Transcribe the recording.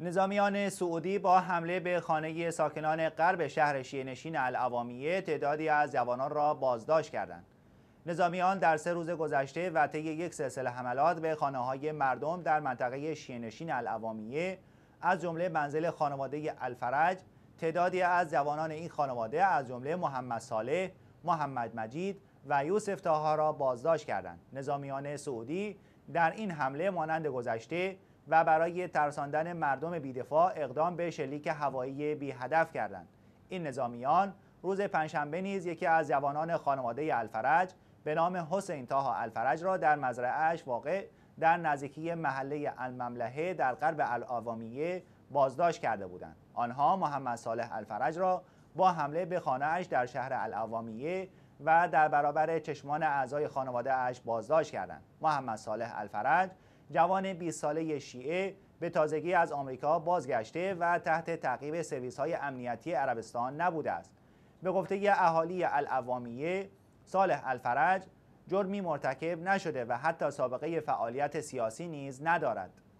نظامیان سعودی با حمله به خانه ساکنان غرب شهر شیعه نشین العوامیه تعدادی از جوانان را بازداشت کردند. نظامیان در سه روز گذشته و طی یک سلسله حملات به خانه های مردم در منطقه شیعه نشین العوامیه از جمله منزل خانواده الفرج تعدادی از جوانان این خانواده از جمله محمد صالح، محمد مجید و یوسف تاها را بازداشت کردند. نظامیان سعودی در این حمله مانند گذشته و برای ترساندن مردم بیدفاع اقدام به شلیک هوایی بی هدف کردند این نظامیان روز پنجشنبه نیز یکی از جوانان خانواده الفرج به نام حسین تاها الفرج را در مزرعهاش واقع در نزدیکی محله المملحه در غرب العوامیه بازداشت کرده بودند آنها محمد صالح الفرج را با حمله به خانهاش در شهر العوامیه و در برابر چشمان اعضای خانواده اش بازداشت کردند محمد صالح الفرج جوان 20 ساله شیعه به تازگی از آمریکا بازگشته و تحت تعقیب سرویس های امنیتی عربستان نبوده است به گفته اهالی العوامیه صالح الفرج جرمی مرتکب نشده و حتی سابقه فعالیت سیاسی نیز ندارد